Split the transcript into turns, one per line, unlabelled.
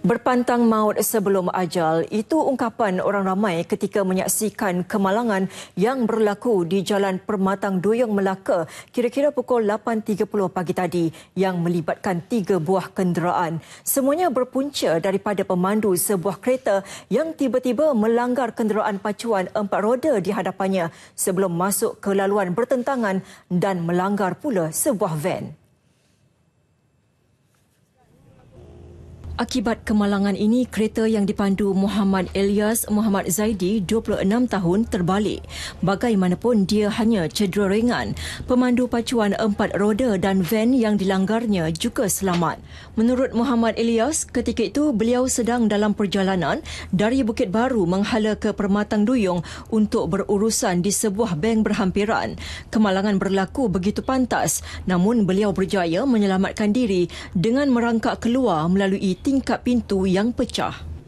Berpantang maut sebelum ajal, itu ungkapan orang ramai ketika menyaksikan kemalangan yang berlaku di Jalan Permatang Duyung Melaka kira-kira pukul 8.30 pagi tadi yang melibatkan tiga buah kenderaan. Semuanya berpunca daripada pemandu sebuah kereta yang tiba-tiba melanggar kenderaan pacuan empat roda di hadapannya sebelum masuk ke laluan bertentangan dan melanggar pula sebuah van. Akibat kemalangan ini, kereta yang dipandu Muhammad Elias Muhammad Zaidi, 26 tahun, terbalik. Bagaimanapun, dia hanya cedera ringan. Pemandu pacuan empat roda dan van yang dilanggarnya juga selamat. Menurut Muhammad Elias, ketika itu beliau sedang dalam perjalanan dari Bukit Baru menghala ke Permatang Duyung untuk berurusan di sebuah bank berhampiran. Kemalangan berlaku begitu pantas, namun beliau berjaya menyelamatkan diri dengan merangkak keluar melalui tingkap pintu yang pecah.